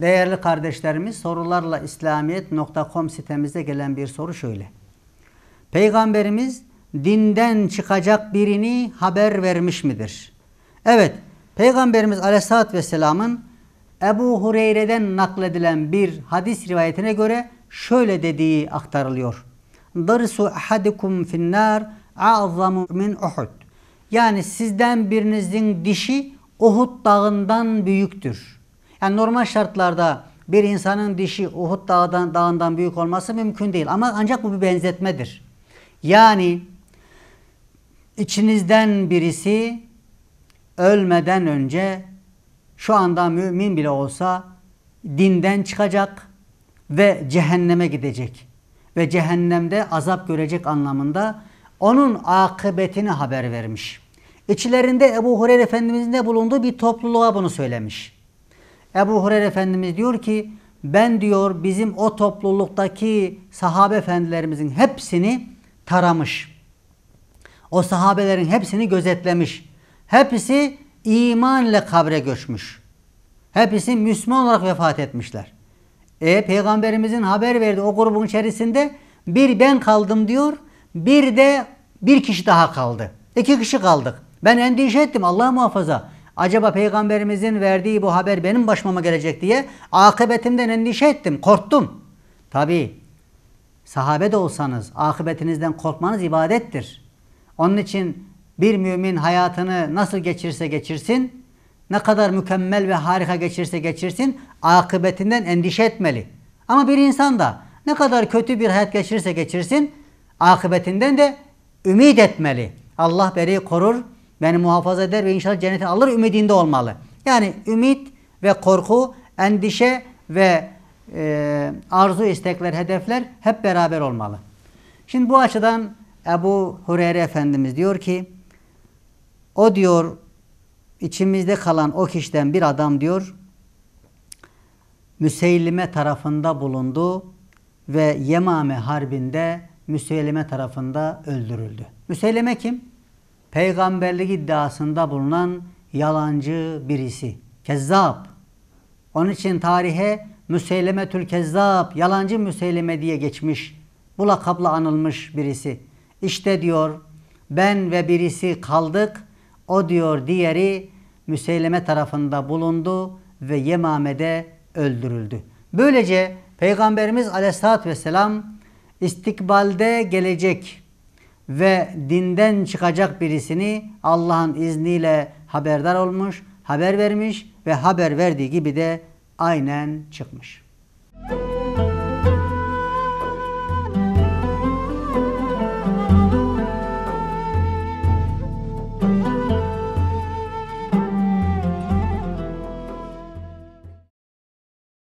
Değerli kardeşlerimiz sorularla İslamiyet.com sitemizde gelen bir soru şöyle. Peygamberimiz dinden çıkacak birini haber vermiş midir? Evet, Peygamberimiz Aleyhisselatü Vesselam'ın Ebu Hureyre'den nakledilen bir hadis rivayetine göre şöyle dediği aktarılıyor. Darsu ahadikum finnar a'zamu min Uhud. Yani sizden birinizin dişi Uhud dağından büyüktür. Yani normal şartlarda bir insanın dişi Uhud dağından, dağından büyük olması mümkün değil. Ama ancak bu bir benzetmedir. Yani içinizden birisi ölmeden önce şu anda mümin bile olsa dinden çıkacak ve cehenneme gidecek ve cehennemde azap görecek anlamında onun akıbetini haber vermiş. İçlerinde Ebu Hureyre Efendimizin de bulunduğu bir topluluğa bunu söylemiş. Ebu Hureyre Efendimiz diyor ki ben diyor bizim o topluluktaki sahabe efendilerimizin hepsini taramış. O sahabelerin hepsini gözetlemiş. Hepsi iman ile kabre göçmüş. Hepsi Müslüman olarak vefat etmişler. E peygamberimizin haber verdi o grubun içerisinde bir ben kaldım diyor. Bir de bir kişi daha kaldı. İki kişi kaldık. Ben endişe ettim Allah muhafaza. Acaba peygamberimizin verdiği bu haber benim başıma gelecek diye akıbetimden endişe ettim, korktum. Tabi sahabe de olsanız akıbetinizden korkmanız ibadettir. Onun için bir mümin hayatını nasıl geçirse geçirsin, ne kadar mükemmel ve harika geçirse geçirsin, akıbetinden endişe etmeli. Ama bir insan da ne kadar kötü bir hayat geçirse geçirsin, akıbetinden de ümit etmeli. Allah beni korur, beni muhafaza eder ve inşallah cennete alır ümidinde olmalı. Yani ümit ve korku, endişe ve e, arzu, istekler, hedefler hep beraber olmalı. Şimdi bu açıdan Ebu Hureyre Efendimiz diyor ki, o diyor içimizde kalan o kişiden bir adam diyor, Müseylime tarafında bulundu ve Yemame Harbi'nde Müseylime tarafında öldürüldü. Müseylime kim? peygamberlik iddiasında bulunan yalancı birisi. Kezzap. Onun için tarihe Müseylemetül Kezzap, yalancı Müseyleme diye geçmiş. Bu lakapla anılmış birisi. İşte diyor ben ve birisi kaldık. O diyor diğeri Müseyleme tarafında bulundu ve Yemame'de öldürüldü. Böylece Peygamberimiz aleyhissalatü vesselam istikbalde gelecek ve dinden çıkacak birisini Allah'ın izniyle haberdar olmuş, haber vermiş ve haber verdiği gibi de aynen çıkmış.